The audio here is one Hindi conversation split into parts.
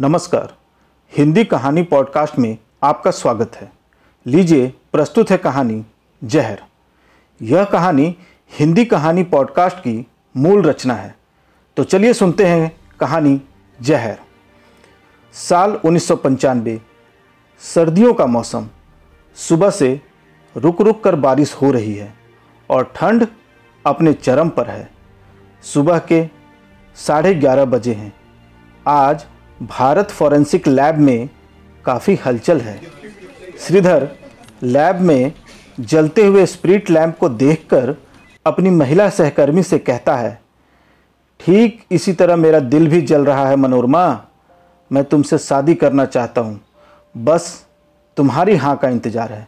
नमस्कार हिंदी कहानी पॉडकास्ट में आपका स्वागत है लीजिए प्रस्तुत है कहानी जहर यह कहानी हिंदी कहानी पॉडकास्ट की मूल रचना है तो चलिए सुनते हैं कहानी जहर साल उन्नीस सर्दियों का मौसम सुबह से रुक रुक कर बारिश हो रही है और ठंड अपने चरम पर है सुबह के साढ़े ग्यारह बजे हैं आज भारत फॉरेंसिक लैब में काफ़ी हलचल है श्रीधर लैब में जलते हुए स्प्रिट लैम्प को देखकर अपनी महिला सहकर्मी से कहता है ठीक इसी तरह मेरा दिल भी जल रहा है मनोरमा मैं तुमसे शादी करना चाहता हूँ बस तुम्हारी हाँ का इंतज़ार है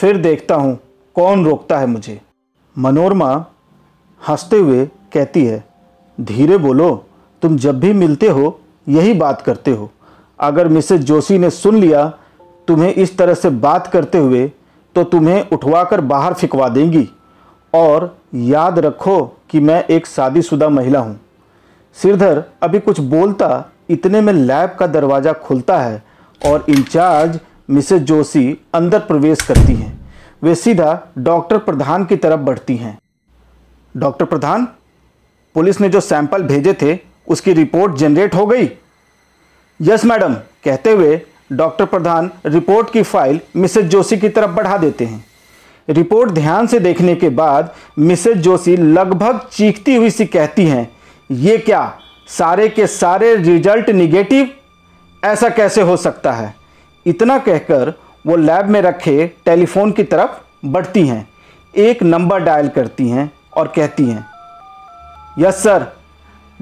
फिर देखता हूँ कौन रोकता है मुझे मनोरमा हंसते हुए कहती है धीरे बोलो तुम जब भी मिलते हो यही बात करते हो अगर मिसेज जोशी ने सुन लिया तुम्हें इस तरह से बात करते हुए तो तुम्हें उठवाकर बाहर फिकवा देंगी और याद रखो कि मैं एक शादीशुदा महिला हूँ सिरधर अभी कुछ बोलता इतने में लैब का दरवाज़ा खुलता है और इंचार्ज मिसेज जोशी अंदर प्रवेश करती हैं वे सीधा डॉक्टर प्रधान की तरफ बढ़ती हैं डॉक्टर प्रधान पुलिस ने जो सैंपल भेजे थे उसकी रिपोर्ट जनरेट हो गई यस मैडम कहते हुए डॉक्टर प्रधान रिपोर्ट की फाइल मिसेज जोशी की तरफ बढ़ा देते हैं रिपोर्ट ध्यान से देखने के बाद मिसेज जोशी लगभग चीखती हुई सी कहती हैं ये क्या सारे के सारे रिजल्ट निगेटिव ऐसा कैसे हो सकता है इतना कहकर वो लैब में रखे टेलीफोन की तरफ बढ़ती हैं एक नंबर डायल करती हैं और कहती हैं यस सर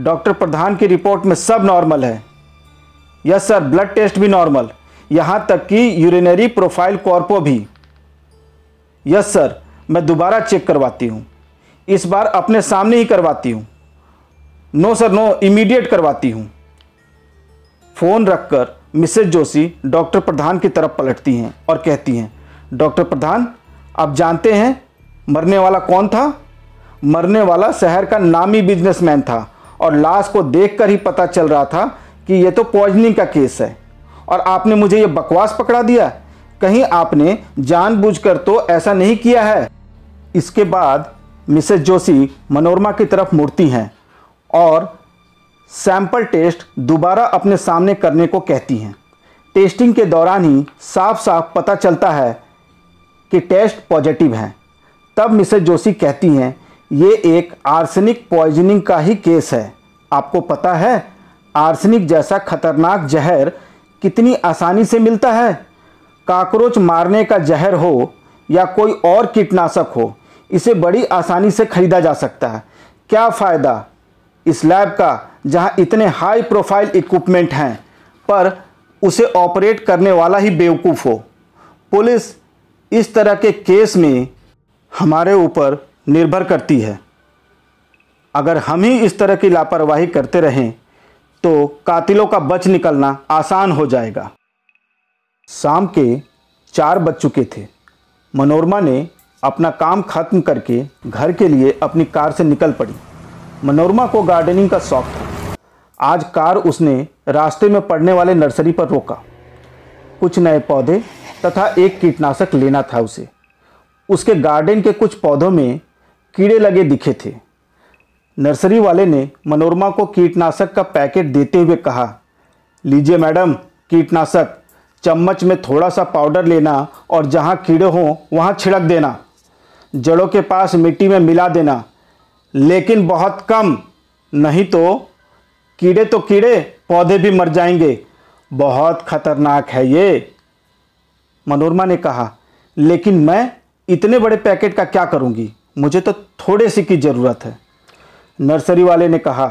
डॉक्टर प्रधान की रिपोर्ट में सब नॉर्मल है यस सर ब्लड टेस्ट भी नॉर्मल यहाँ तक कि यूरिनरी प्रोफाइल कॉर्पो भी यस सर मैं दोबारा चेक करवाती हूँ इस बार अपने सामने ही करवाती हूँ नो सर नो इमीडिएट करवाती हूँ फ़ोन रखकर मिसेज जोशी डॉक्टर प्रधान की तरफ पलटती हैं और कहती हैं डॉक्टर प्रधान आप जानते हैं मरने वाला कौन था मरने वाला शहर का नामी बिजनेसमैन था और लाश को देखकर ही पता चल रहा था कि ये तो पॉइजनिंग का केस है और आपने मुझे ये बकवास पकड़ा दिया कहीं आपने जानबूझकर तो ऐसा नहीं किया है इसके बाद मिसेस जोशी मनोरमा की तरफ मुड़ती हैं और सैंपल टेस्ट दोबारा अपने सामने करने को कहती हैं टेस्टिंग के दौरान ही साफ साफ पता चलता है कि टेस्ट पॉजिटिव हैं तब मिसेज जोशी कहती हैं ये एक आर्सेनिक पॉइजनिंग का ही केस है आपको पता है आर्सेनिक जैसा खतरनाक जहर कितनी आसानी से मिलता है काकरोच मारने का जहर हो या कोई और कीटनाशक हो इसे बड़ी आसानी से खरीदा जा सकता है क्या फ़ायदा इस लैब का जहां इतने हाई प्रोफाइल इक्विपमेंट हैं पर उसे ऑपरेट करने वाला ही बेवकूफ़ हो पुलिस इस तरह के केस में हमारे ऊपर निर्भर करती है अगर हम ही इस तरह की लापरवाही करते रहें तो कातिलों का बच निकलना आसान हो जाएगा शाम के चार बज चुके थे मनोरमा ने अपना काम खत्म करके घर के लिए अपनी कार से निकल पड़ी मनोरमा को गार्डनिंग का शौक था आज कार उसने रास्ते में पड़ने वाले नर्सरी पर रोका कुछ नए पौधे तथा एक कीटनाशक लेना था उसे उसके गार्डन के कुछ पौधों में कीड़े लगे दिखे थे नर्सरी वाले ने मनोरमा को कीटनाशक का पैकेट देते हुए कहा लीजिए मैडम कीटनाशक चम्मच में थोड़ा सा पाउडर लेना और जहाँ कीड़े हों वहाँ छिड़क देना जड़ों के पास मिट्टी में मिला देना लेकिन बहुत कम नहीं तो कीड़े तो कीड़े पौधे भी मर जाएंगे बहुत खतरनाक है ये मनोरमा ने कहा लेकिन मैं इतने बड़े पैकेट का क्या करूँगी मुझे तो थोड़े से की ज़रूरत है नर्सरी वाले ने कहा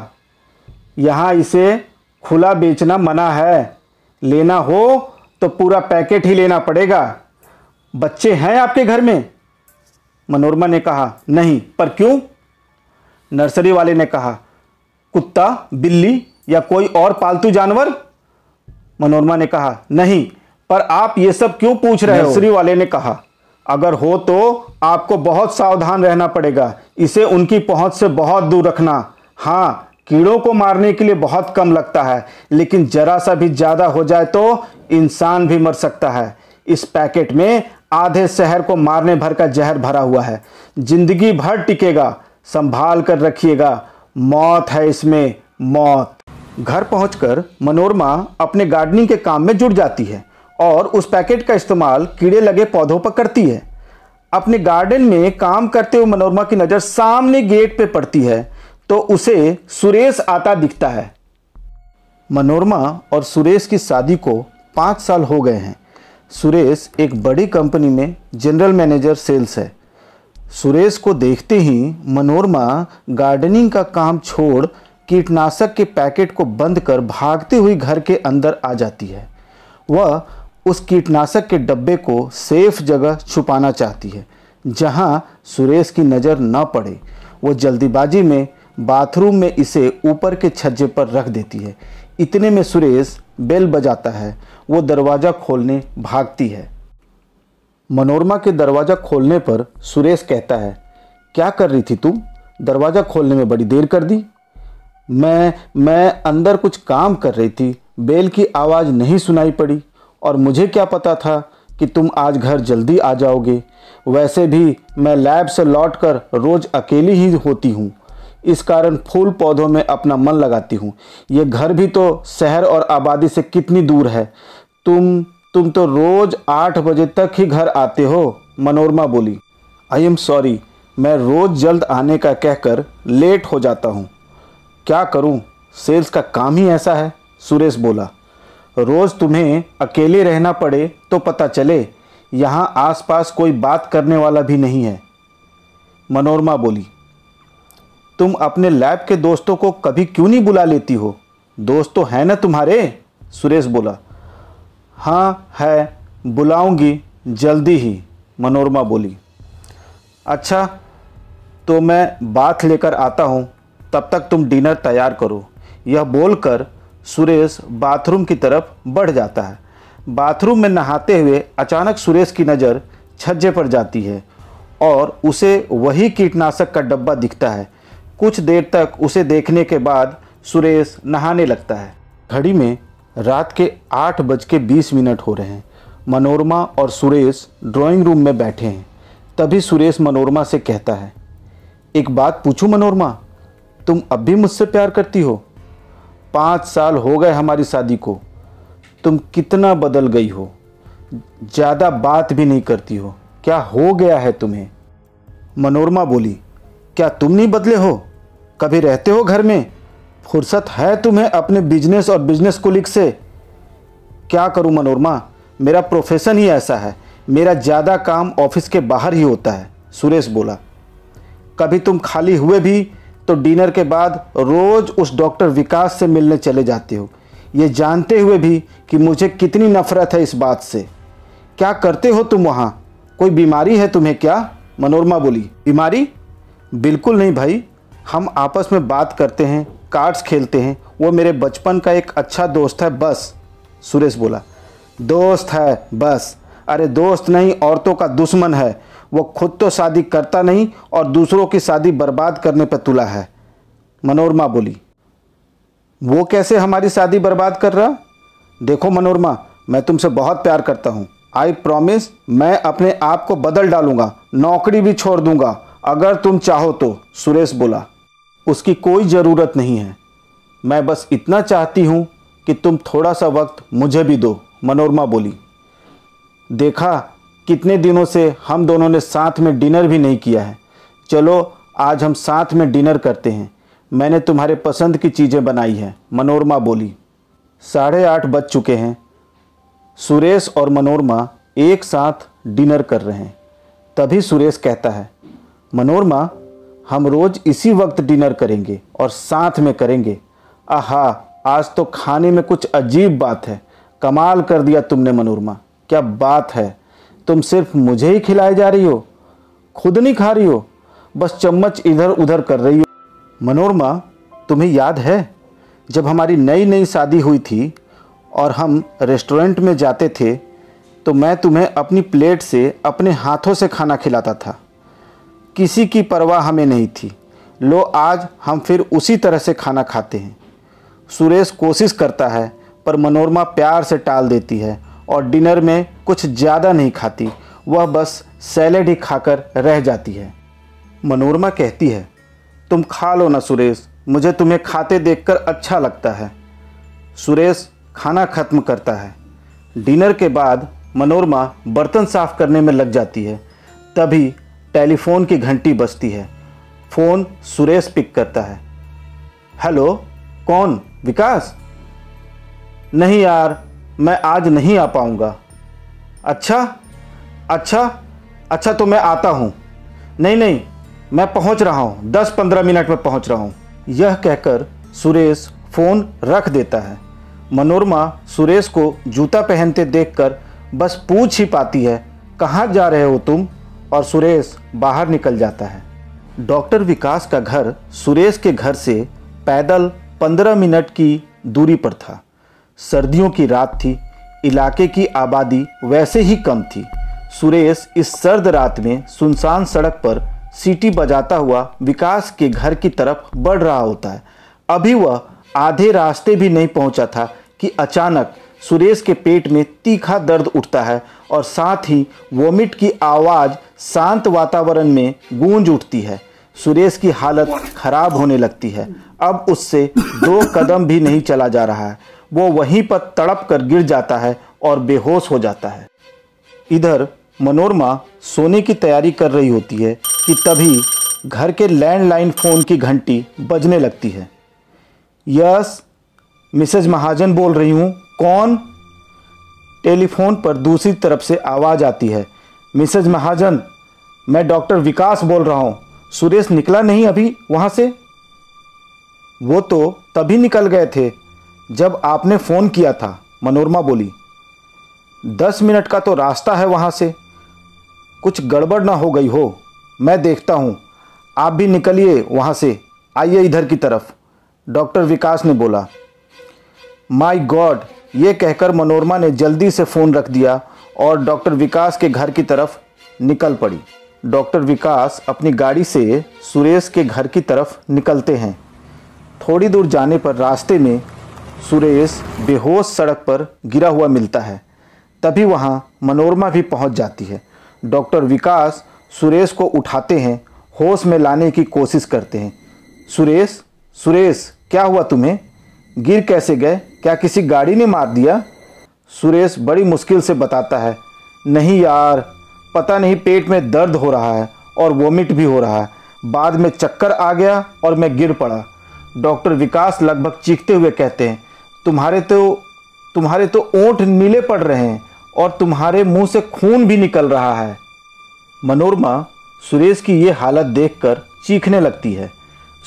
यहाँ इसे खुला बेचना मना है लेना हो तो पूरा पैकेट ही लेना पड़ेगा बच्चे हैं आपके घर में मनोरमा ने कहा नहीं पर क्यों नर्सरी वाले ने कहा कुत्ता बिल्ली या कोई और पालतू जानवर मनोरमा ने कहा नहीं पर आप ये सब क्यों पूछ रहे हो नर्सरी वाले ने कहा अगर हो तो आपको बहुत सावधान रहना पड़ेगा इसे उनकी पहुंच से बहुत दूर रखना हाँ कीड़ों को मारने के लिए बहुत कम लगता है लेकिन जरा सा भी ज़्यादा हो जाए तो इंसान भी मर सकता है इस पैकेट में आधे शहर को मारने भर का जहर भरा हुआ है जिंदगी भर टिकेगा संभाल कर रखिएगा मौत है इसमें मौत घर पहुंचकर मनोरमा अपने गार्डनिंग के काम में जुट जाती है और उस पैकेट का इस्तेमाल कीड़े लगे पौधों पर करती है अपने गार्डन में काम करते हुए मनोरमा की नज़र सामने गेट पर पड़ती है तो उसे सुरेश आता दिखता है मनोरमा और सुरेश की शादी को पाँच साल हो गए हैं सुरेश एक बड़ी कंपनी में जनरल मैनेजर सेल्स है सुरेश को देखते ही मनोरमा गार्डनिंग का काम छोड़ कीटनाशक के पैकेट को बंद कर भागते हुई घर के अंदर आ जाती है वह उस कीटनाशक के डब्बे को सेफ जगह छुपाना चाहती है जहां सुरेश की नज़र न पड़े वो जल्दीबाजी में बाथरूम में इसे ऊपर के छज्जे पर रख देती है इतने में सुरेश बेल बजाता है वो दरवाज़ा खोलने भागती है मनोरमा के दरवाज़ा खोलने पर सुरेश कहता है क्या कर रही थी तुम दरवाज़ा खोलने में बड़ी देर कर दी मैं मैं अंदर कुछ काम कर रही थी बेल की आवाज़ नहीं सुनाई पड़ी और मुझे क्या पता था कि तुम आज घर जल्दी आ जाओगे वैसे भी मैं लैब से लौट कर रोज़ अकेली ही होती हूँ इस कारण फूल पौधों में अपना मन लगाती हूँ ये घर भी तो शहर और आबादी से कितनी दूर है तुम तुम तो रोज़ आठ बजे तक ही घर आते हो मनोरमा बोली आई एम सॉरी मैं रोज़ जल्द आने का कहकर लेट हो जाता हूँ क्या करूँ सेल्स का काम ही ऐसा है सुरेश बोला रोज़ तुम्हें अकेले रहना पड़े तो पता चले यहाँ आसपास कोई बात करने वाला भी नहीं है मनोरमा बोली तुम अपने लैब के दोस्तों को कभी क्यों नहीं बुला लेती हो दोस्त तो है ना तुम्हारे सुरेश बोला हाँ है बुलाऊंगी जल्दी ही मनोरमा बोली अच्छा तो मैं बात लेकर आता हूँ तब तक तुम डिनर तैयार करो यह बोलकर सुरेश बाथरूम की तरफ बढ़ जाता है बाथरूम में नहाते हुए अचानक सुरेश की नज़र छज्जे पर जाती है और उसे वही कीटनाशक का डब्बा दिखता है कुछ देर तक उसे देखने के बाद सुरेश नहाने लगता है घड़ी में रात के आठ बज के बीस मिनट हो रहे हैं मनोरमा और सुरेश ड्राइंग रूम में बैठे हैं तभी सुरेश मनोरमा से कहता है एक बात पूछूं मनोरमा तुम अब भी मुझसे प्यार करती हो पाँच साल हो गए हमारी शादी को तुम कितना बदल गई हो ज़्यादा बात भी नहीं करती हो क्या हो गया है तुम्हें मनोरमा बोली क्या तुम नहीं बदले हो कभी रहते हो घर में फुर्सत है तुम्हें अपने बिजनेस और बिजनेस को लिख से क्या करूं मनोरमा मेरा प्रोफेशन ही ऐसा है मेरा ज़्यादा काम ऑफिस के बाहर ही होता है सुरेश बोला कभी तुम खाली हुए भी तो डिनर के बाद रोज़ उस डॉक्टर विकास से मिलने चले जाते हो ये जानते हुए भी कि मुझे कितनी नफरत है इस बात से क्या करते हो तुम वहाँ कोई बीमारी है तुम्हें क्या मनोरमा बोली बीमारी बिल्कुल नहीं भाई हम आपस में बात करते हैं कार्ड्स खेलते हैं वो मेरे बचपन का एक अच्छा दोस्त है बस सुरेश बोला दोस्त है बस अरे दोस्त नहीं औरतों का दुश्मन है वो खुद तो शादी करता नहीं और दूसरों की शादी बर्बाद करने पर तुला है मनोरमा बोली वो कैसे हमारी शादी बर्बाद कर रहा देखो मनोरमा मैं तुमसे बहुत प्यार करता हूँ आई प्रॉमिस मैं अपने आप को बदल डालूंगा नौकरी भी छोड़ दूंगा अगर तुम चाहो तो सुरेश बोला उसकी कोई ज़रूरत नहीं है मैं बस इतना चाहती हूँ कि तुम थोड़ा सा वक्त मुझे भी दो मनोरमा बोली देखा कितने दिनों से हम दोनों ने साथ में डिनर भी नहीं किया है चलो आज हम साथ में डिनर करते हैं मैंने तुम्हारे पसंद की चीज़ें बनाई हैं मनोरमा बोली साढ़े आठ बज चुके हैं सुरेश और मनोरमा एक साथ डिनर कर रहे हैं तभी सुरेश कहता है मनोरमा हम रोज़ इसी वक्त डिनर करेंगे और साथ में करेंगे आहा आज तो खाने में कुछ अजीब बात है कमाल कर दिया तुमने मनोरमा क्या बात है तुम सिर्फ मुझे ही खिलाए जा रही हो खुद नहीं खा रही हो बस चम्मच इधर उधर कर रही हो मनोरमा तुम्हें याद है जब हमारी नई नई शादी हुई थी और हम रेस्टोरेंट में जाते थे तो मैं तुम्हें अपनी प्लेट से अपने हाथों से खाना खिलाता था किसी की परवाह हमें नहीं थी लो आज हम फिर उसी तरह से खाना खाते हैं सुरेश कोशिश करता है पर मनोरमा प्यार से टाल देती है और डिनर में कुछ ज़्यादा नहीं खाती वह बस सैलेड ही खाकर रह जाती है मनोरमा कहती है तुम खा लो ना सुरेश मुझे तुम्हें खाते देखकर अच्छा लगता है सुरेश खाना खत्म करता है डिनर के बाद मनोरमा बर्तन साफ करने में लग जाती है तभी टेलीफोन की घंटी बजती है फ़ोन सुरेश पिक करता है हेलो कौन विकास नहीं यार मैं आज नहीं आ पाऊँगा अच्छा अच्छा अच्छा तो मैं आता हूँ नहीं नहीं मैं पहुँच रहा हूँ दस पंद्रह मिनट में पहुँच रहा हूँ यह कहकर सुरेश फ़ोन रख देता है मनोरमा सुरेश को जूता पहनते देखकर बस पूछ ही पाती है कहाँ जा रहे हो तुम और सुरेश बाहर निकल जाता है डॉक्टर विकास का घर सुरेश के घर से पैदल पंद्रह मिनट की दूरी पर था सर्दियों की रात थी इलाके की आबादी वैसे ही कम थी सुरेश इस सर्द रात में सुनसान सड़क पर सीटी बजाता हुआ विकास के घर की तरफ बढ़ रहा होता है अभी वह आधे रास्ते भी नहीं पहुंचा था कि अचानक सुरेश के पेट में तीखा दर्द उठता है और साथ ही वोमिट की आवाज़ शांत वातावरण में गूंज उठती है सुरेश की हालत खराब होने लगती है अब उससे दो कदम भी नहीं चला जा रहा है वो वहीं पर तड़प कर गिर जाता है और बेहोश हो जाता है इधर मनोरमा सोने की तैयारी कर रही होती है कि तभी घर के लैंडलाइन फ़ोन की घंटी बजने लगती है यस मिसेज महाजन बोल रही हूँ कौन टेलीफोन पर दूसरी तरफ से आवाज़ आती है मिसेज महाजन मैं डॉक्टर विकास बोल रहा हूँ सुरेश निकला नहीं अभी वहाँ से वो तो तभी निकल गए थे जब आपने फ़ोन किया था मनोरमा बोली दस मिनट का तो रास्ता है वहाँ से कुछ गड़बड़ ना हो गई हो मैं देखता हूँ आप भी निकलिए वहाँ से आइए इधर की तरफ डॉक्टर विकास ने बोला माय गॉड ये कहकर मनोरमा ने जल्दी से फ़ोन रख दिया और डॉक्टर विकास के घर की तरफ निकल पड़ी डॉक्टर विकास अपनी गाड़ी से सुरेश के घर की तरफ निकलते हैं थोड़ी दूर जाने पर रास्ते में सुरेश बेहोश सड़क पर गिरा हुआ मिलता है तभी वहाँ मनोरमा भी पहुँच जाती है डॉक्टर विकास सुरेश को उठाते हैं होश में लाने की कोशिश करते हैं सुरेश सुरेश क्या हुआ तुम्हें गिर कैसे गए क्या किसी गाड़ी ने मार दिया सुरेश बड़ी मुश्किल से बताता है नहीं यार पता नहीं पेट में दर्द हो रहा है और वोमिट भी हो रहा है बाद में चक्कर आ गया और मैं गिर पड़ा डॉक्टर विकास लगभग चीखते हुए कहते हैं तुम्हारे तो तुम्हारे तो ओंठ नीले पड़ रहे हैं और तुम्हारे मुंह से खून भी निकल रहा है मनोरमा सुरेश की ये हालत देखकर चीखने लगती है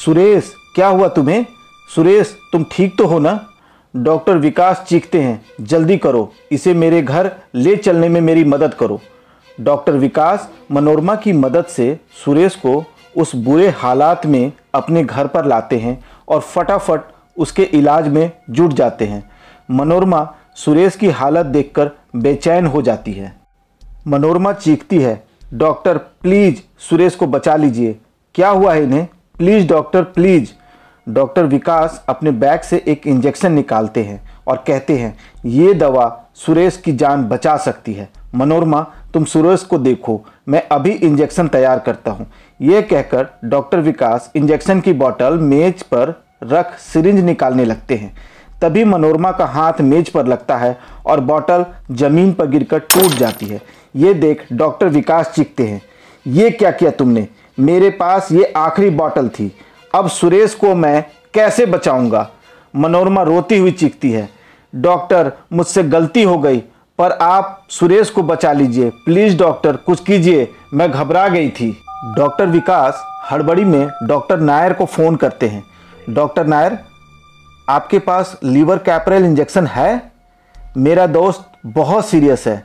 सुरेश क्या हुआ तुम्हें सुरेश तुम ठीक तो हो ना डॉक्टर विकास चीखते हैं जल्दी करो इसे मेरे घर ले चलने में मेरी मदद करो डॉक्टर विकास मनोरमा की मदद से सुरेश को उस बुरे हालात में अपने घर पर लाते हैं और फटाफट उसके इलाज में जुट जाते हैं मनोरमा सुरेश की हालत देखकर बेचैन हो जाती है मनोरमा चीखती है डॉक्टर प्लीज़ सुरेश को बचा लीजिए क्या हुआ है इन्हें please doctor please doctor Vikas अपने बैग से एक इंजेक्शन निकालते हैं और कहते हैं ये दवा सुरेश की जान बचा सकती है मनोरमा तुम सुरेश को देखो मैं अभी इंजेक्शन तैयार करता हूँ ये कहकर डॉक्टर विकास इंजेक्शन की बॉटल मेज पर रख सिरिंज निकालने लगते हैं तभी मनोरमा का हाथ मेज पर लगता है और बॉटल जमीन पर गिरकर टूट जाती है ये देख डॉक्टर विकास चीखते हैं ये क्या किया तुमने मेरे पास ये आखिरी बॉटल थी अब सुरेश को मैं कैसे बचाऊंगा मनोरमा रोती हुई चीखती है डॉक्टर मुझसे गलती हो गई पर आप सुरेश को बचा लीजिए प्लीज़ डॉक्टर कुछ कीजिए मैं घबरा गई थी डॉक्टर विकास हड़बड़ी में डॉक्टर नायर को फ़ोन करते हैं डॉक्टर नायर आपके पास लीवर कैपरेल इंजेक्शन है मेरा दोस्त बहुत सीरियस है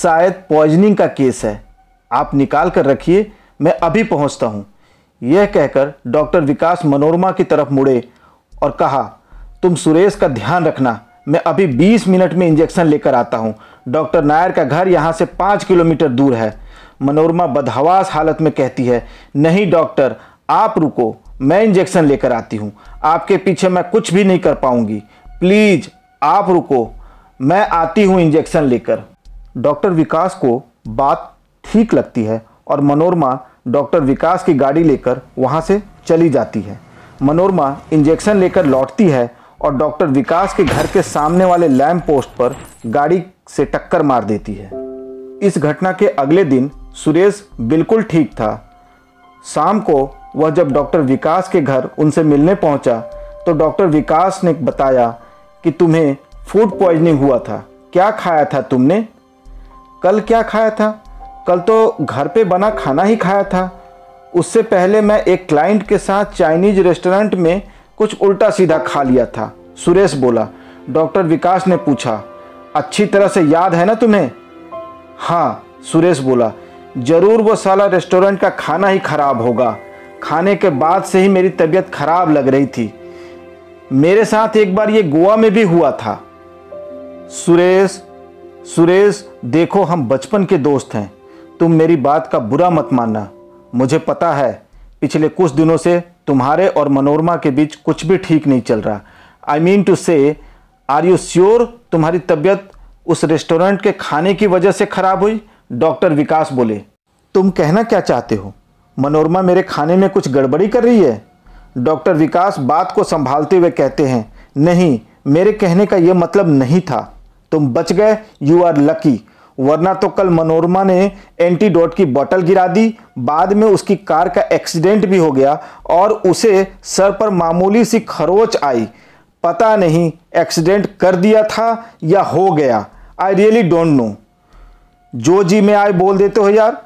शायद पॉइजनिंग का केस है आप निकाल कर रखिए मैं अभी पहुंचता हूं। यह कहकर डॉक्टर विकास मनोरमा की तरफ मुड़े और कहा तुम सुरेश का ध्यान रखना मैं अभी 20 मिनट में इंजेक्शन लेकर आता हूं। डॉक्टर नायर का घर यहाँ से पाँच किलोमीटर दूर है मनोरमा बदहवास हालत में कहती है नहीं डॉक्टर आप रुको मैं इंजेक्शन लेकर आती हूँ आपके पीछे मैं कुछ भी नहीं कर पाऊंगी प्लीज़ आप रुको मैं आती हूँ इंजेक्शन लेकर डॉक्टर विकास को बात ठीक लगती है और मनोरमा डॉक्टर विकास की गाड़ी लेकर वहाँ से चली जाती है मनोरमा इंजेक्शन लेकर लौटती है और डॉक्टर विकास के घर के सामने वाले लैम्प पोस्ट पर गाड़ी से टक्कर मार देती है इस घटना के अगले दिन सुरेश बिल्कुल ठीक था शाम को वह जब डॉक्टर विकास के घर उनसे मिलने पहुंचा तो डॉक्टर विकास ने बताया कि तुम्हें फूड पॉइजनिंग हुआ था क्या खाया था तुमने कल क्या खाया था कल तो घर पे बना खाना ही खाया था उससे पहले मैं एक क्लाइंट के साथ चाइनीज रेस्टोरेंट में कुछ उल्टा सीधा खा लिया था सुरेश बोला डॉक्टर विकास ने पूछा अच्छी तरह से याद है ना तुम्हें हाँ सुरेश बोला ज़रूर वो साला रेस्टोरेंट का खाना ही खराब होगा खाने के बाद से ही मेरी तबीयत खराब लग रही थी मेरे साथ एक बार ये गोवा में भी हुआ था सुरेश सुरेश देखो हम बचपन के दोस्त हैं तुम मेरी बात का बुरा मत मानना मुझे पता है पिछले कुछ दिनों से तुम्हारे और मनोरमा के बीच कुछ भी ठीक नहीं चल रहा I mean to say are you sure तुम्हारी तबीयत उस रेस्टोरेंट के खाने की वजह से खराब हुई डॉक्टर विकास बोले तुम कहना क्या चाहते हो मनोरमा मेरे खाने में कुछ गड़बड़ी कर रही है डॉक्टर विकास बात को संभालते हुए कहते हैं नहीं मेरे कहने का यह मतलब नहीं था तुम बच गए यू आर लकी वरना तो कल मनोरमा ने एंटीडोट की बोतल गिरा दी बाद में उसकी कार का एक्सीडेंट भी हो गया और उसे सर पर मामूली सी खरोच आई पता नहीं एक्सीडेंट कर दिया था या हो गया आई रियली डोंट नो जो जी में आए बोल देते हो यार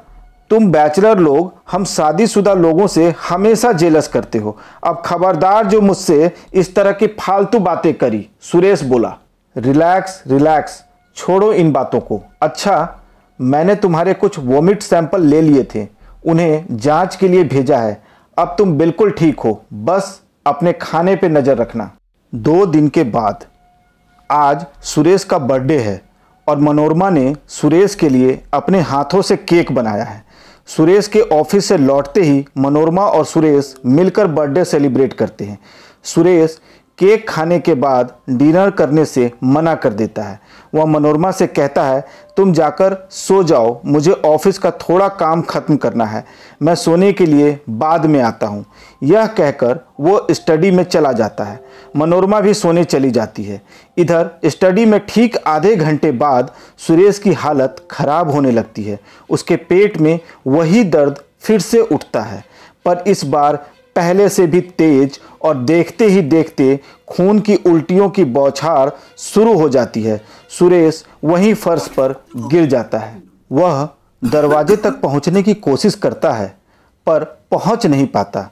तुम बैचलर लोग हम शादीशुदा लोगों से हमेशा जेलस करते हो अब खबरदार जो मुझसे इस तरह की फालतू बातें करी सुरेश बोला रिलैक्स रिलैक्स छोड़ो इन बातों को अच्छा मैंने तुम्हारे कुछ वोमिट सैंपल ले लिए थे उन्हें जांच के लिए भेजा है अब तुम बिल्कुल ठीक हो बस अपने खाने पे नज़र रखना दो दिन के बाद आज सुरेश का बर्थडे है और मनोरमा ने सुरेश के लिए अपने हाथों से केक बनाया है सुरेश के ऑफिस से लौटते ही मनोरमा और सुरेश मिलकर बर्थडे सेलिब्रेट करते हैं सुरेश केक खाने के बाद डिनर करने से मना कर देता है वह मनोरमा से कहता है तुम जाकर सो जाओ मुझे ऑफिस का थोड़ा काम खत्म करना है मैं सोने के लिए बाद में आता हूँ यह कहकर वो स्टडी में चला जाता है मनोरमा भी सोने चली जाती है इधर स्टडी में ठीक आधे घंटे बाद सुरेश की हालत खराब होने लगती है उसके पेट में वही दर्द फिर से उठता है पर इस बार पहले से भी तेज और देखते ही देखते खून की उल्टियों की बौछार शुरू हो जाती है सुरेश वहीं फर्श पर गिर जाता है वह दरवाजे तक पहुंचने की कोशिश करता है पर पहुंच नहीं पाता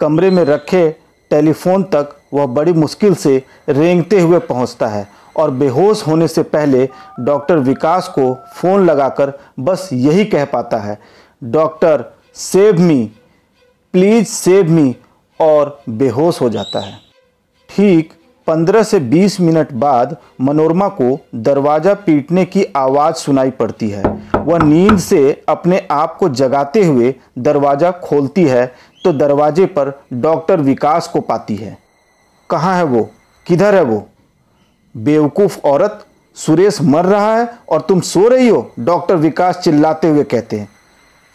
कमरे में रखे टेलीफोन तक वह बड़ी मुश्किल से रेंगते हुए पहुंचता है और बेहोश होने से पहले डॉक्टर विकास को फ़ोन लगाकर बस यही कह पाता है doctor save me please save me और बेहोश हो जाता है ठीक 15 से 20 मिनट बाद मनोरमा को दरवाज़ा पीटने की आवाज़ सुनाई पड़ती है वह नींद से अपने आप को जगाते हुए दरवाज़ा खोलती है तो दरवाजे पर डॉक्टर विकास को पाती है कहाँ है वो किधर है वो बेवकूफ़ औरत सुरेश मर रहा है और तुम सो रही हो डॉक्टर विकास चिल्लाते हुए कहते हैं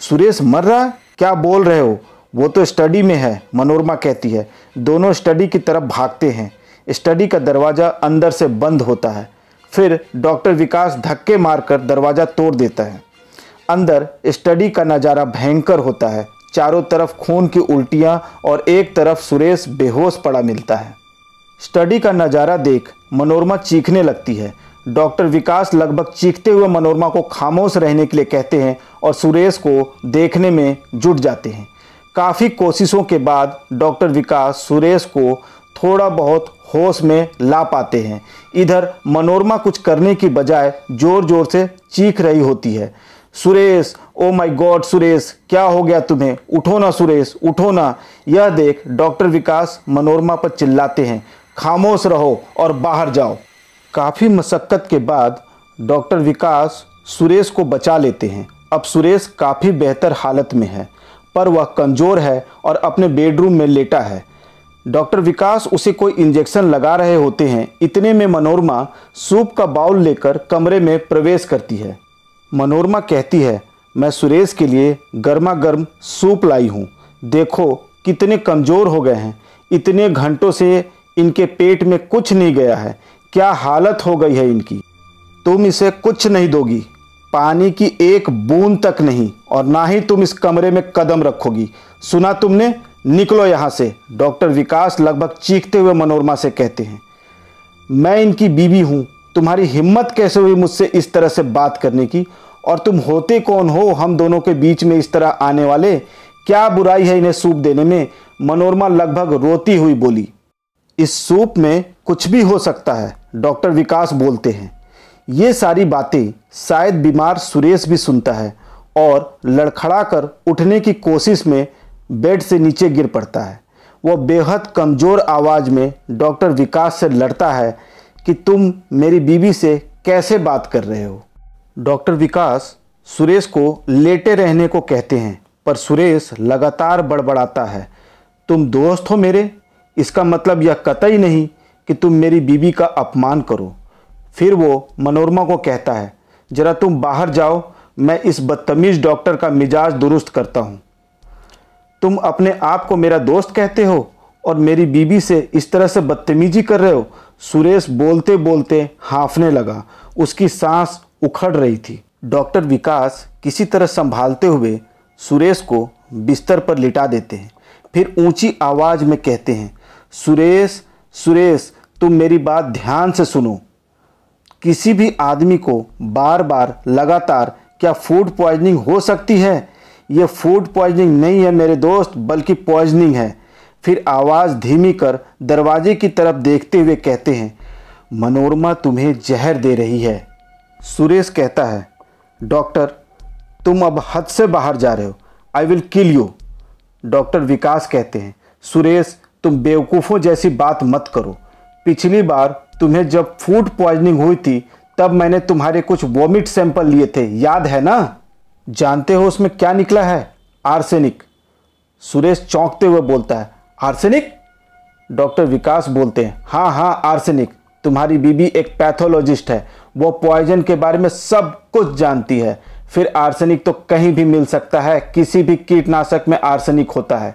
सुरेश मर रहा है क्या बोल रहे हो वो तो स्टडी में है मनोरमा कहती है दोनों स्टडी की तरफ भागते हैं स्टडी का दरवाज़ा अंदर से बंद होता है फिर डॉक्टर विकास धक्के मारकर दरवाज़ा तोड़ देता है अंदर स्टडी का नज़ारा भयंकर होता है चारों तरफ खून की उल्टियाँ और एक तरफ सुरेश बेहोश पड़ा मिलता है स्टडी का नज़ारा देख मनोरमा चीखने लगती है डॉक्टर विकास लगभग चीखते हुए मनोरमा को खामोश रहने के लिए कहते हैं और सुरेश को देखने में जुट जाते हैं काफ़ी कोशिशों के बाद डॉक्टर विकास सुरेश को थोड़ा बहुत होश में ला पाते हैं इधर मनोरमा कुछ करने की बजाय ज़ोर ज़ोर से चीख रही होती है Suresh oh my God Suresh क्या हो गया तुम्हें उठो ना सुरेश उठो ना यह देख डॉक्टर विकास मनोरमा पर चिल्लाते हैं खामोश रहो और बाहर जाओ काफ़ी मशक्क़त के बाद डॉक्टर विकास सुरेश को बचा लेते हैं अब सुरेश काफ़ी बेहतर हालत में है पर वह कमज़ोर है और अपने बेडरूम में लेटा है डॉक्टर विकास उसे कोई इंजेक्शन लगा रहे होते हैं इतने में मनोरमा सूप का बाउल लेकर कमरे में प्रवेश करती है मनोरमा कहती है मैं सुरेश के लिए गर्मा गर्म सूप लाई हूँ देखो कितने कमज़ोर हो गए हैं इतने घंटों से इनके पेट में कुछ नहीं गया है क्या हालत हो गई है इनकी तुम इसे कुछ नहीं दोगी पानी की एक बूंद तक नहीं और ना ही तुम इस कमरे में कदम रखोगी सुना तुमने निकलो यहां से डॉक्टर विकास लगभग चीखते हुए मनोरमा से कहते हैं मैं इनकी बीवी हूं तुम्हारी हिम्मत कैसे हुई मुझसे इस तरह से बात करने की और तुम होते कौन हो हम दोनों के बीच में इस तरह आने वाले क्या बुराई है इन्हें सूप देने में मनोरमा लगभग रोती हुई बोली इस सूप में कुछ भी हो सकता है डॉक्टर विकास बोलते हैं ये सारी बातें शायद बीमार सुरेश भी सुनता है और लड़खड़ाकर उठने की कोशिश में बेड से नीचे गिर पड़ता है वह बेहद कमज़ोर आवाज़ में डॉक्टर विकास से लड़ता है कि तुम मेरी बीवी से कैसे बात कर रहे हो डॉक्टर विकास सुरेश को लेटे रहने को कहते हैं पर सुरेश लगातार बड़बड़ाता है तुम दोस्त हो मेरे इसका मतलब यह कतई नहीं कि तुम मेरी बीवी का अपमान करो फिर वो मनोरमा को कहता है ज़रा तुम बाहर जाओ मैं इस बदतमीज़ डॉक्टर का मिजाज दुरुस्त करता हूँ तुम अपने आप को मेरा दोस्त कहते हो और मेरी बीबी से इस तरह से बदतमीजी कर रहे हो सुरेश बोलते बोलते हाँफने लगा उसकी सांस उखड़ रही थी डॉक्टर विकास किसी तरह संभालते हुए सुरेश को बिस्तर पर लिटा देते हैं फिर ऊंची आवाज़ में कहते हैं सुरेश सुरेश तुम मेरी बात ध्यान से सुनो किसी भी आदमी को बार बार लगातार क्या फूड पॉइजनिंग हो सकती है ये फूड पॉइजनिंग नहीं है मेरे दोस्त बल्कि पॉइजनिंग है फिर आवाज़ धीमी कर दरवाजे की तरफ देखते हुए कहते हैं मनोरमा तुम्हें जहर दे रही है सुरेश कहता है डॉक्टर तुम अब हद से बाहर जा रहे हो I will kill you doctor Vikas कहते हैं सुरेश तुम बेवकूफ़ों जैसी बात मत करो पिछली बार तुम्हें जब फूड पॉइजनिंग हुई थी तब मैंने तुम्हारे कुछ वॉमिट सैंपल लिए थे याद है ना जानते हो उसमें क्या निकला है आर्सेनिक सुरेश चौंकते हुए बोलता है आर्सेनिक डॉक्टर विकास बोलते हैं हाँ हाँ आर्सेनिक तुम्हारी बीबी एक पैथोलॉजिस्ट है वो पॉइजन के बारे में सब कुछ जानती है फिर आर्सेनिक तो कहीं भी मिल सकता है किसी भी कीटनाशक में आर्सेनिक होता है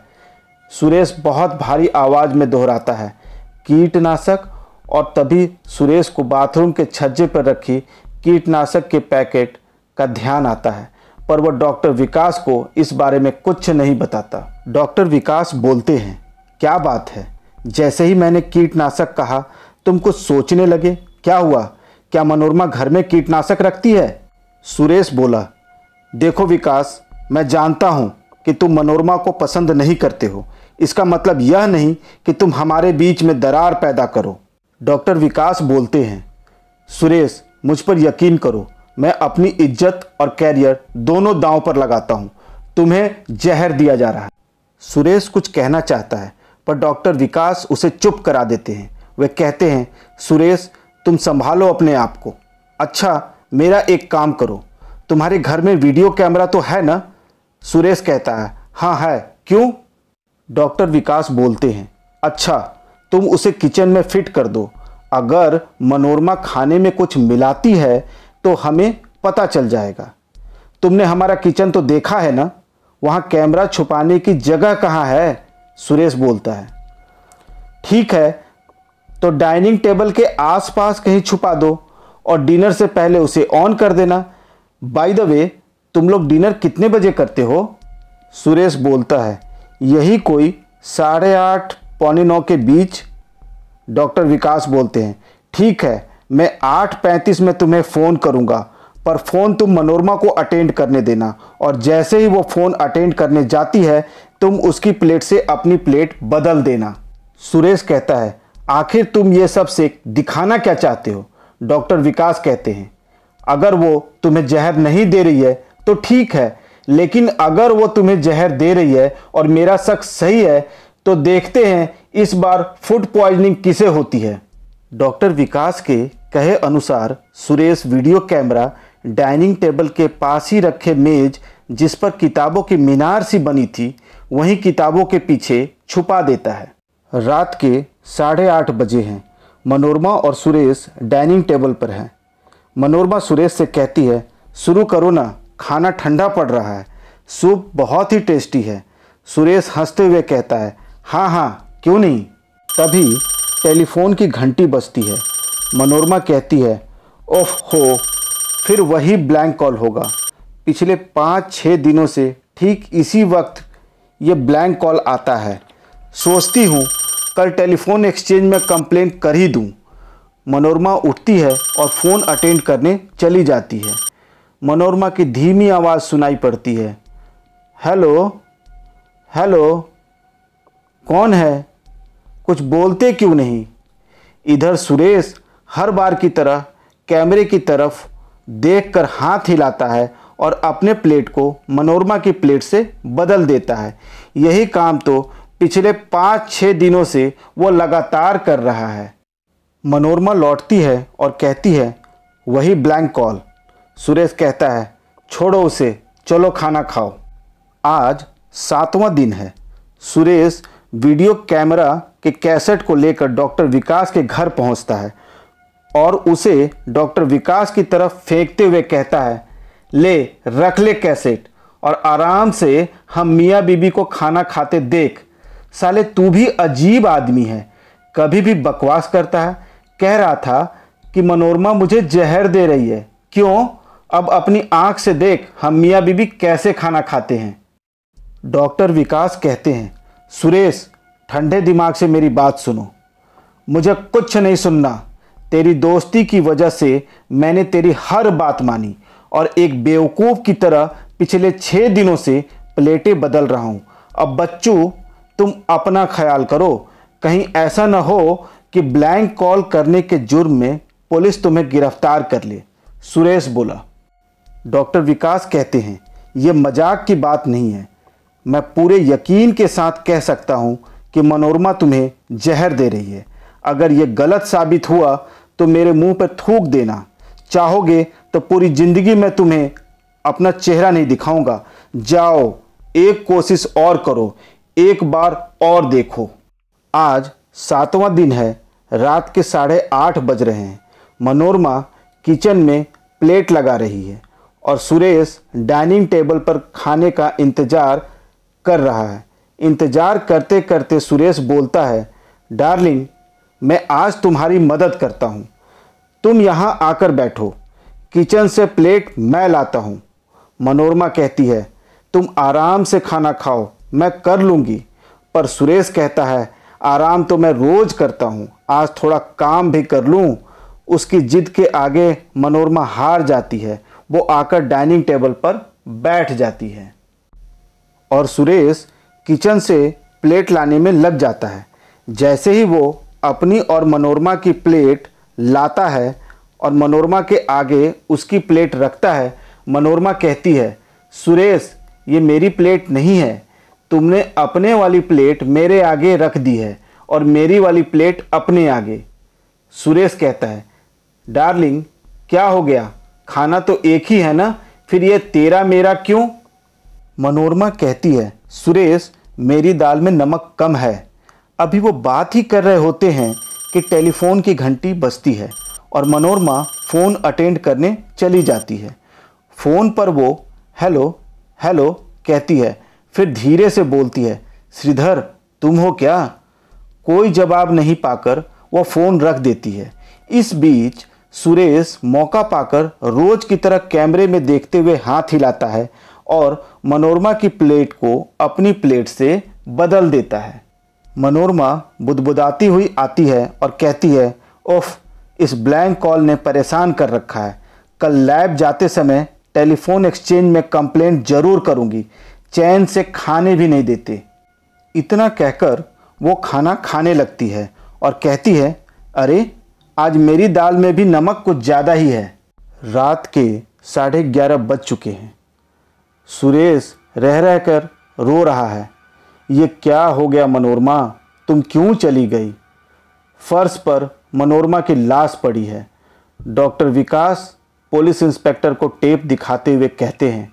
सुरेश बहुत भारी आवाज़ में दोहराता है कीटनाशक और तभी सुरेश को बाथरूम के छज्जे पर रखी कीटनाशक के पैकेट का ध्यान आता है पर वह डॉक्टर विकास को इस बारे में कुछ नहीं बताता डॉक्टर विकास बोलते हैं क्या बात है जैसे ही मैंने कीटनाशक कहा तुम कुछ सोचने लगे क्या हुआ क्या मनोरमा घर में कीटनाशक रखती है सुरेश बोला देखो विकास मैं जानता हूँ कि तुम मनोरमा को पसंद नहीं करते हो इसका मतलब यह नहीं कि तुम हमारे बीच में दरार पैदा करो डॉक्टर विकास बोलते हैं सुरेश मुझ पर यकीन करो मैं अपनी इज्जत और कैरियर दोनों दांव पर लगाता हूँ तुम्हें जहर दिया जा रहा है सुरेश कुछ कहना चाहता है पर डॉक्टर विकास उसे चुप करा देते हैं वे कहते हैं सुरेश तुम संभालो अपने आप को अच्छा मेरा एक काम करो तुम्हारे घर में वीडियो कैमरा तो है ना सुरेश कहता है हाँ है क्यों डॉक्टर विकास बोलते हैं अच्छा तुम उसे किचन में फिट कर दो अगर मनोरमा खाने में कुछ मिलाती है तो हमें पता चल जाएगा तुमने हमारा किचन तो देखा है ना वहाँ कैमरा छुपाने की जगह कहाँ है सुरेश बोलता है ठीक है तो डाइनिंग टेबल के आसपास कहीं छुपा दो और डिनर से पहले उसे ऑन कर देना बाय द वे तुम लोग डिनर कितने बजे करते हो सुरेश बोलता है यही कोई साढ़े आठ पौने नौ के बीच डॉक्टर विकास बोलते हैं ठीक है मैं आठ पैंतीस में तुम्हें फ़ोन करूंगा पर फ़ोन तुम मनोरमा को अटेंड करने देना और जैसे ही वो फ़ोन अटेंड करने जाती है तुम उसकी प्लेट से अपनी प्लेट बदल देना सुरेश कहता है आखिर तुम ये सब से दिखाना क्या चाहते हो डॉक्टर विकास कहते हैं अगर वो तुम्हें जहर नहीं दे रही है तो ठीक है लेकिन अगर वो तुम्हें जहर दे रही है और मेरा शक सही है तो देखते हैं इस बार फूड प्वाइजनिंग किसे होती है डॉक्टर विकास के कहे अनुसार Suresh video camera dining table के पास ही रखे मेज जिस पर किताबों की मीनार सी बनी थी वहीं किताबों के पीछे छुपा देता है रात के साढ़े आठ बजे हैं मनोरमा और सुरेश डाइनिंग टेबल पर हैं मनोरमा सुरेश से कहती है शुरू करो ना खाना ठंडा पड़ रहा है सूप बहुत ही टेस्टी है सुरेश हंसते हुए कहता है हाँ हाँ क्यों नहीं तभी टेलीफोन की घंटी बजती है मनोरमा कहती है ओफ हो फिर वही ब्लैंक कॉल होगा पिछले पाँच छः दिनों से ठीक इसी वक्त ये ब्लैंक कॉल आता है सोचती हूँ कल टेलीफोन एक्सचेंज में कंप्लेंट कर ही दूँ मनोरमा उठती है और फ़ोन अटेंड करने चली जाती है मनोरमा की धीमी आवाज़ सुनाई पड़ती है हेलो हेलो कौन है कुछ बोलते क्यों नहीं इधर सुरेश हर बार की तरह कैमरे की तरफ देखकर हाथ हिलाता है और अपने प्लेट को मनोरमा की प्लेट से बदल देता है यही काम तो पिछले पाँच छः दिनों से वो लगातार कर रहा है मनोरमा लौटती है और कहती है वही ब्लैंक कॉल सुरेश कहता है छोड़ो उसे चलो खाना खाओ आज सातवां दिन है सुरेश वीडियो कैमरा के कैसेट को लेकर डॉक्टर विकास के घर पहुंचता है और उसे डॉक्टर विकास की तरफ फेंकते हुए कहता है ले रख ले कैसेट और आराम से हम मियाँ बीबी को खाना खाते देख साले तू भी अजीब आदमी है कभी भी बकवास करता है कह रहा था कि मनोरमा मुझे जहर दे रही है क्यों अब अपनी आंख से देख हम मियाँ बीबी कैसे खाना खाते हैं डॉक्टर विकास कहते हैं सुरेश ठंडे दिमाग से मेरी बात सुनो मुझे कुछ नहीं सुनना तेरी दोस्ती की वजह से मैंने तेरी हर बात मानी और एक बेवकूफ़ की तरह पिछले छः दिनों से प्लेटें बदल रहा हूँ अब बच्चू तुम अपना ख्याल करो कहीं ऐसा ना हो कि ब्लैंक कॉल करने के जुर्म में पुलिस तुम्हें गिरफ्तार कर ले सुरेश बोला डॉक्टर विकास कहते हैं ये मजाक की बात नहीं है मैं पूरे यकीन के साथ कह सकता हूँ कि मनोरमा तुम्हें जहर दे रही है अगर ये गलत साबित हुआ तो मेरे मुंह पर थूक देना चाहोगे तो पूरी ज़िंदगी मैं तुम्हें अपना चेहरा नहीं दिखाऊंगा जाओ एक कोशिश और करो एक बार और देखो आज सातवां दिन है रात के साढ़े आठ बज रहे हैं मनोरमा किचन में प्लेट लगा रही है और सुरेश डाइनिंग टेबल पर खाने का इंतज़ार कर रहा है इंतज़ार करते करते सुरेश बोलता है डार्लिंग मैं आज तुम्हारी मदद करता हूँ तुम यहाँ आकर बैठो किचन से प्लेट मैं लाता हूँ मनोरमा कहती है तुम आराम से खाना खाओ मैं कर लूँगी पर सुरेश कहता है आराम तो मैं रोज़ करता हूँ आज थोड़ा काम भी कर लूँ उसकी जिद के आगे मनोरमा हार जाती है वो आकर डाइनिंग टेबल पर बैठ जाती है और सुरेश किचन से प्लेट लाने में लग जाता है जैसे ही वो अपनी और मनोरमा की प्लेट लाता है और मनोरमा के आगे उसकी प्लेट रखता है मनोरमा कहती है सुरेश ये मेरी प्लेट नहीं है तुमने अपने वाली प्लेट मेरे आगे रख दी है और मेरी वाली प्लेट अपने आगे सुरेश कहता है डार्लिंग क्या हो गया खाना तो एक ही है ना फिर ये तेरा मेरा क्यों मनोरमा कहती है सुरेश मेरी दाल में नमक कम है अभी वो बात ही कर रहे होते हैं कि टेलीफोन की घंटी बजती है और मनोरमा फ़ोन अटेंड करने चली जाती है फ़ोन पर वो हेलो हेलो कहती है फिर धीरे से बोलती है श्रीधर तुम हो क्या कोई जवाब नहीं पाकर वह फ़ोन रख देती है इस बीच सुरेश मौका पाकर रोज की तरह कैमरे में देखते हुए हाथ हिलाता है और मनोरमा की प्लेट को अपनी प्लेट से बदल देता है मनोरमा बुदबुदाती हुई आती है और कहती है ओफ इस ब्लैंक कॉल ने परेशान कर रखा है कल लैब जाते समय टेलीफोन एक्सचेंज में कंप्लेंट जरूर करूंगी चैन से खाने भी नहीं देते इतना कहकर वो खाना खाने लगती है और कहती है अरे आज मेरी दाल में भी नमक कुछ ज़्यादा ही है रात के साढ़े ग्यारह बज चुके हैं सुरेश रह रह कर रो रहा है ये क्या हो गया मनोरमा तुम क्यों चली गई फर्श पर मनोरमा की लाश पड़ी है डॉक्टर विकास पुलिस इंस्पेक्टर को टेप दिखाते हुए कहते हैं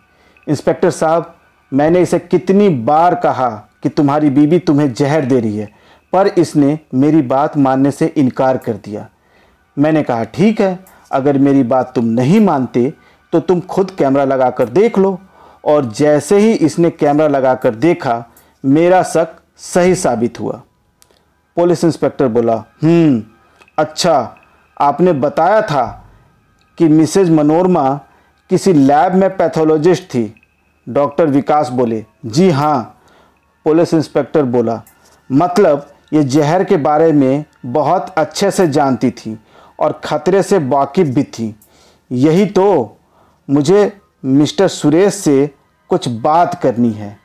इंस्पेक्टर साहब मैंने इसे कितनी बार कहा कि तुम्हारी बीबी तुम्हें जहर दे रही है पर इसने मेरी बात मानने से इनकार कर दिया मैंने कहा ठीक है अगर मेरी बात तुम नहीं मानते तो तुम खुद कैमरा लगा कर देख लो और जैसे ही इसने कैमरा लगाकर देखा मेरा शक सही साबित हुआ पुलिस इंस्पेक्टर बोला हम्म, अच्छा आपने बताया था कि मिसेज मनोरमा किसी लैब में पैथोलॉजिस्ट थी डॉक्टर विकास बोले जी हाँ पुलिस इंस्पेक्टर बोला मतलब ये जहर के बारे में बहुत अच्छे से जानती थी और ख़तरे से वाकिफ भी थी यही तो मुझे मिस्टर सुरेश से कुछ बात करनी है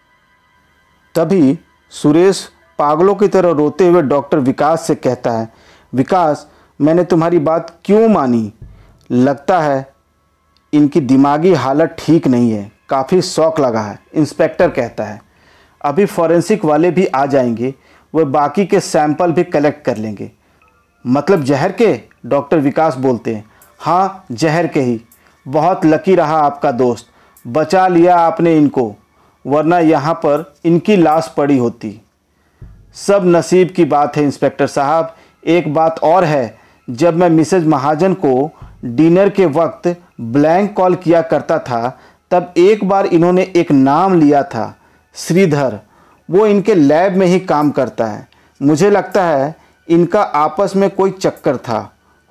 तभी सुरेश पागलों की तरह रोते हुए डॉक्टर विकास से कहता है विकास मैंने तुम्हारी बात क्यों मानी लगता है इनकी दिमागी हालत ठीक नहीं है काफ़ी शौक लगा है इंस्पेक्टर कहता है अभी फॉरेंसिक वाले भी आ जाएंगे वह बाकी के सैंपल भी कलेक्ट कर लेंगे मतलब जहर के डॉक्टर विकास बोलते हैं हाँ जहर के ही बहुत लकी रहा आपका दोस्त बचा लिया आपने इनको वरना यहाँ पर इनकी लाश पड़ी होती सब नसीब की बात है इंस्पेक्टर साहब एक बात और है जब मैं मिसेज महाजन को डिनर के वक्त ब्लैंक कॉल किया करता था तब एक बार इन्होंने एक नाम लिया था श्रीधर वो इनके लैब में ही काम करता है मुझे लगता है इनका आपस में कोई चक्कर था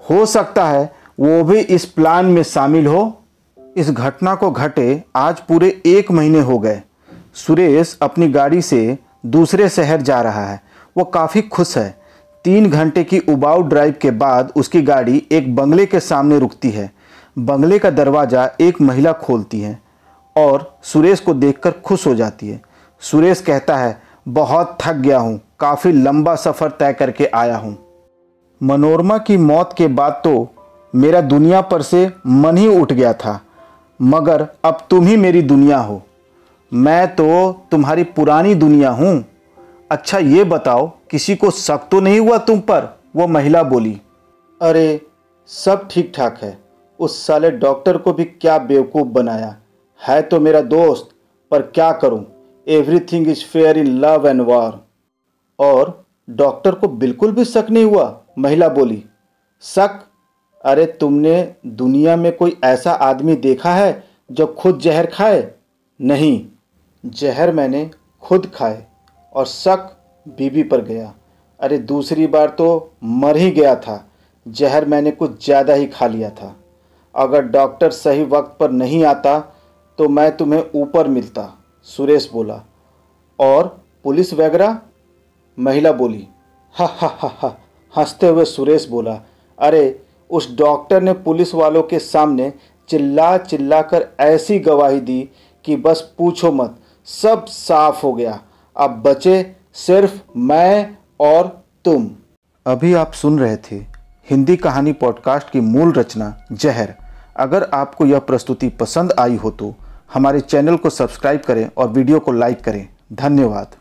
हो सकता है वो भी इस प्लान में शामिल हो इस घटना को घटे आज पूरे एक महीने हो गए सुरेश अपनी गाड़ी से दूसरे शहर जा रहा है वो काफ़ी खुश है तीन घंटे की उबाऊ ड्राइव के बाद उसकी गाड़ी एक बंगले के सामने रुकती है बंगले का दरवाज़ा एक महिला खोलती है और सुरेश को देखकर खुश हो जाती है सुरेश कहता है बहुत थक गया हूँ काफ़ी लंबा सफ़र तय करके आया हूँ मनोरमा की मौत के बाद तो मेरा दुनिया पर से मन ही उठ गया था मगर अब तुम ही मेरी दुनिया हो मैं तो तुम्हारी पुरानी दुनिया हूँ अच्छा ये बताओ किसी को शक तो नहीं हुआ तुम पर वो महिला बोली अरे सब ठीक ठाक है उस साले डॉक्टर को भी क्या बेवकूफ़ बनाया है तो मेरा दोस्त पर क्या करूँ everything is fair in love and war और डॉक्टर को बिल्कुल भी शक नहीं हुआ महिला बोली शक अरे तुमने दुनिया में कोई ऐसा आदमी देखा है जो खुद जहर खाए नहीं जहर मैंने खुद खाए और शक बीबी पर गया अरे दूसरी बार तो मर ही गया था जहर मैंने कुछ ज़्यादा ही खा लिया था अगर डॉक्टर सही वक्त पर नहीं आता तो मैं तुम्हें ऊपर मिलता सुरेश बोला और पुलिस वगैरह महिला बोली हा हा हा हा हंसते हुए सुरेश बोला अरे उस डॉक्टर ने पुलिस वालों के सामने चिल्ला चिल्ला कर ऐसी गवाही दी कि बस पूछो मत सब साफ हो गया अब बचे सिर्फ मैं और तुम अभी आप सुन रहे थे हिंदी कहानी पॉडकास्ट की मूल रचना जहर अगर आपको यह प्रस्तुति पसंद आई हो तो हमारे चैनल को सब्सक्राइब करें और वीडियो को लाइक करें धन्यवाद